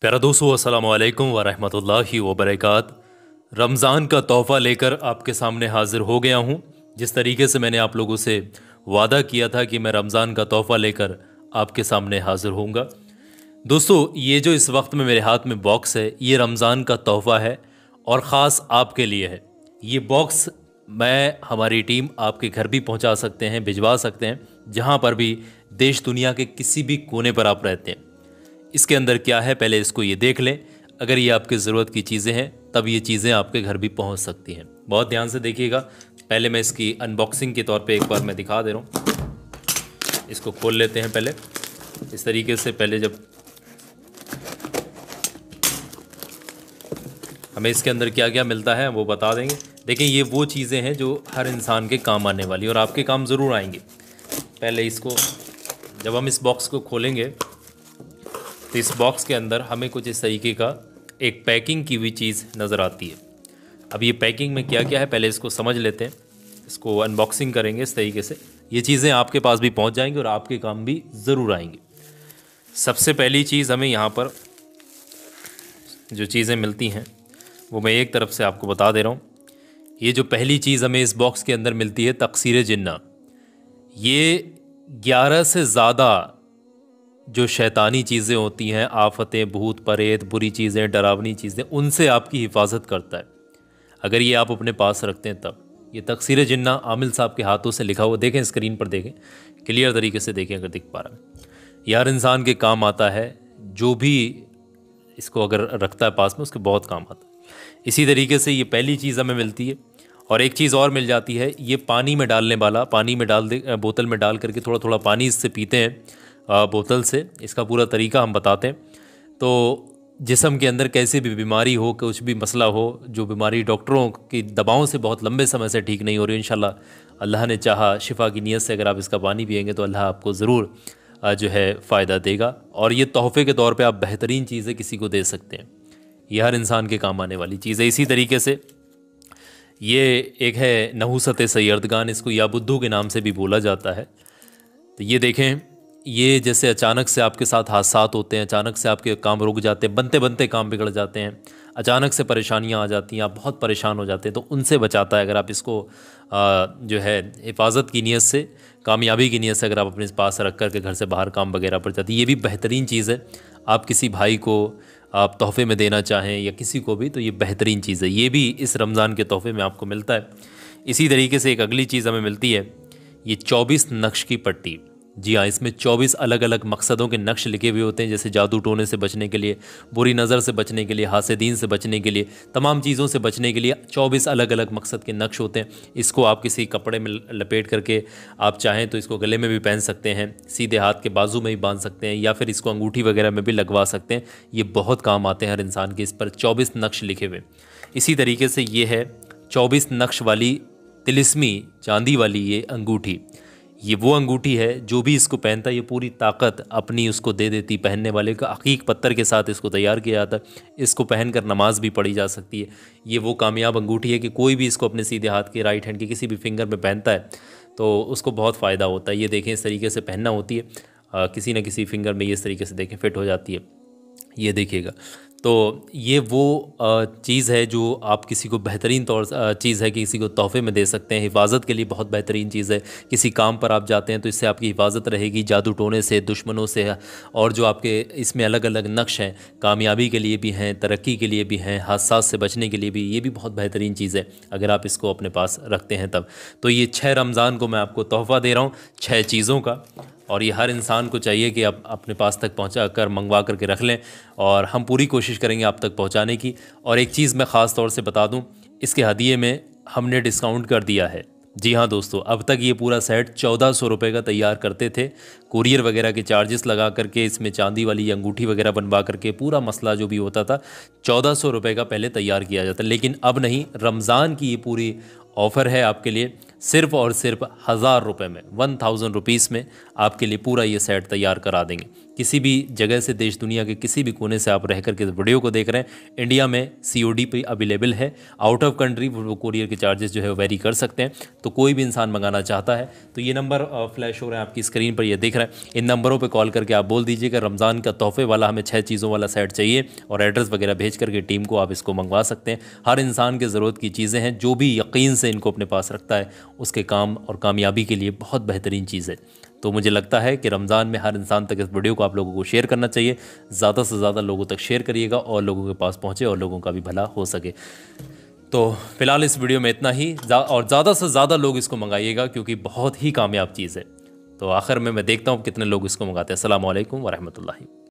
प्यारा दोस्तों अस्सलाम वालेकुम वरहमतुल्लाहि वबरकत रमज़ान का तोहफ़ा लेकर आपके सामने हाज़िर हो गया हूँ जिस तरीके से मैंने आप लोगों से वादा किया था कि मैं रमज़ान का तोहफ़ा लेकर आपके सामने हाज़िर होऊंगा दोस्तों ये जो इस वक्त में मेरे हाथ में बॉक्स है ये रमज़ान का तोहफ़ा है और ख़ास आपके लिए है ये बॉक्स मैं हमारी टीम आपके घर भी पहुँचा सकते हैं भिजवा सकते हैं जहाँ पर भी देश दुनिया के किसी भी कोने पर आप रहते हैं इसके अंदर क्या है पहले इसको ये देख लें अगर ये आपकी ज़रूरत की चीज़ें हैं तब ये चीज़ें आपके घर भी पहुंच सकती हैं बहुत ध्यान से देखिएगा पहले मैं इसकी अनबॉक्सिंग के तौर पे एक बार मैं दिखा दे रहा हूँ इसको खोल लेते हैं पहले इस तरीके से पहले जब हमें इसके अंदर क्या क्या मिलता है वो बता देंगे देखिए ये वो चीज़ें हैं जो हर इंसान के काम आने वाली और आपके काम ज़रूर आएंगे पहले इसको जब हम इस बॉक्स को खोलेंगे तो इस बॉक्स के अंदर हमें कुछ इस तरीके का एक पैकिंग की हुई चीज़ नज़र आती है अब ये पैकिंग में क्या क्या है पहले इसको समझ लेते हैं इसको अनबॉक्सिंग करेंगे इस तरीके से ये चीज़ें आपके पास भी पहुंच जाएंगी और आपके काम भी ज़रूर आएंगी सबसे पहली चीज़ हमें यहाँ पर जो चीज़ें मिलती हैं वो मैं एक तरफ से आपको बता दे रहा हूँ ये जो पहली चीज़ हमें इस बॉक्स के अंदर मिलती है तकसीर जिन्ना ये ग्यारह से ज़्यादा जो शैतानी चीज़ें होती हैं आफतें भूत परेत बुरी चीज़ें डरावनी चीज़ें उनसे आपकी हिफाजत करता है अगर ये आप अपने पास रखते हैं तब ये तकसीर जिन्ना आमिल साहब के हाथों से लिखा हुआ देखें स्क्रीन पर देखें क्लियर तरीके से देखें अगर दिख पा रहा है यार इंसान के काम आता है जो भी इसको अगर रखता है पास में उसके बहुत काम आता है इसी तरीके से ये पहली चीज़ हमें मिलती है और एक चीज़ और मिल जाती है ये पानी में डालने वाला पानी में डाल दे बोतल में डाल करके थोड़ा थोड़ा पानी इससे पीते हैं बोतल से इसका पूरा तरीका हम बताते हैं तो जिसम के अंदर कैसी भी बीमारी हो कुछ भी मसला हो जो बीमारी डॉक्टरों की दवाओं से बहुत लंबे समय से ठीक नहीं हो रही इन अल्लाह ने चाहा शिफा की नीयत से अगर आप इसका पानी पियेंगे तो अल्लाह आपको ज़रूर जो है फ़ायदा देगा और ये तोहफ़े के तौर पे आप बेहतरीन चीज़ें किसी को दे सकते हैं ये हर इंसान के काम आने वाली चीज़ है इसी तरीके से ये एक है नहूसत सैर्दगान इसको याबुद्धू के नाम से भी बोला जाता है तो ये देखें ये जैसे अचानक से आपके साथ हादसात होते हैं अचानक से आपके काम रुक जाते हैं बनते बनते काम बिगड़ जाते हैं अचानक से परेशानियां आ जाती हैं आप बहुत परेशान हो जाते हैं तो उनसे बचाता है अगर आप इसको आ, जो है हिफाजत की नीयत से कामयाबी की नीयत से अगर आप अपने पास रख कर के घर से बाहर काम वगैरह पर जाती है ये भी बेहतरीन चीज़ है आप किसी भाई को आप तोहफे में देना चाहें या किसी को भी तो ये बेहतरीन चीज़ है ये भी इस रमज़ान के तोहफे में आपको मिलता है इसी तरीके से एक अगली चीज़ हमें मिलती है ये चौबीस नक्श की पट्टी जी हाँ इसमें 24 अलग अलग मकसदों के नक्श लिखे हुए होते हैं जैसे जादू टोने से बचने के लिए बुरी नज़र से बचने के लिए हासदीन से बचने के लिए तमाम चीज़ों से बचने के लिए 24 अलग अलग मकसद के नक्श होते हैं इसको आप किसी कपड़े में लपेट करके आप चाहें तो इसको गले में भी पहन सकते हैं सीधे हाथ के बाजू में भी बांध सकते हैं या फिर इसको अंगूठी वगैरह में भी लगवा सकते हैं ये बहुत काम आते हैं हर इंसान के इस पर चौबीस नक्श लिखे हुए इसी तरीके से ये है चौबीस नक्श वाली तिलिस्मी चांदी वाली ये अंगूठी ये वो अंगूठी है जो भी इसको पहनता ये पूरी ताकत अपनी उसको दे देती पहनने वाले का हकीक पत्थर के साथ इसको तैयार किया जाता है इसको पहनकर नमाज भी पढ़ी जा सकती है ये वो कामयाब अंगूठी है कि कोई भी इसको अपने सीधे हाथ के राइट हैंड के किसी भी फिंगर में पहनता है तो उसको बहुत फ़ायदा होता है ये देखें इस तरीके से पहनना होती है आ, किसी न किसी फिंगर में ये इस तरीके से देखें फिट हो जाती है ये देखिएगा तो ये वो चीज़ है जो आप किसी को बेहतरीन तौर चीज़ है कि किसी को तोहफे में दे सकते हैं हिफाजत के लिए बहुत बेहतरीन चीज़ है किसी काम पर आप जाते हैं तो इससे आपकी हिफाजत रहेगी जादू टोने से दुश्मनों से और जो आपके इसमें अलग अलग नक्श हैं कामयाबी के लिए भी हैं तरक्की के लिए भी हैं हादसा से बचने के लिए भी ये भी बहुत बेहतरीन चीज़ है अगर आप इसको अपने पास रखते हैं तब तो ये छः रमज़ान को मैं आपको तोहफ़ा दे रहा हूँ छः चीज़ों का और ये हर इंसान को चाहिए कि आप अपने पास तक पहुंचा कर मंगवा करके रख लें और हम पूरी कोशिश करेंगे आप तक पहुंचाने की और एक चीज़ मैं ख़ास तौर से बता दूं इसके हदिए में हमने डिस्काउंट कर दिया है जी हाँ दोस्तों अब तक ये पूरा सेट चौदह सौ रुपये का तैयार करते थे कुरियर वगैरह के चार्जेस लगा करके इसमें चांदी वाली अंगूठी वगैरह बनवा करके पूरा मसला जो भी होता था चौदह सौ रुपये का पहले तैयार किया जाता लेकिन अब नहीं रमज़ान की ये पूरी ऑफ़र है आपके लिए सिर्फ और सिर्फ हज़ार रुपये में वन थाउजेंड रुपीज़ में आपके लिए पूरा ये सेट तैयार करा देंगे किसी भी जगह से देश दुनिया के किसी भी कोने से आप रह करके वीडियो को देख रहे हैं इंडिया में सी ओ डी पे अवेलेबल है आउट ऑफ कंट्री वो कोरियर के चार्जेस जो है वेरी कर सकते हैं तो कोई भी इंसान मंगाना चाहता है तो ये नंबर फ्लैश हो रहे हैं आपकी स्क्रीन पर ये देख रहे हैं इन नंबरों पर कॉल करके आप बोल दीजिएगा रमज़ान का तोहफे वाला हमें छः चीज़ों वाला सेट चाहिए और एड्रेस वगैरह भेज करके टीम को आप इसको मंगवा सकते हैं हर इंसान की ज़रूरत की चीज़ें हैं जो भी यकीन से से इनको अपने पास रखता है उसके काम और कामयाबी के लिए बहुत बेहतरीन चीज़ है तो मुझे लगता है कि रमज़ान में हर इंसान तक इस वीडियो को आप लोगों को शेयर करना चाहिए ज़्यादा से ज़्यादा लोगों तक शेयर करिएगा और लोगों के पास पहुँचे और लोगों का भी भला हो सके तो फिलहाल इस वीडियो में इतना ही और ज़्यादा से ज़्यादा लोग इसको मंगाइएगा क्योंकि बहुत ही कामयाब चीज़ है तो आखिर में मैं देखता हूँ कितने लोग इसको मंगाते हैं असल वरहमल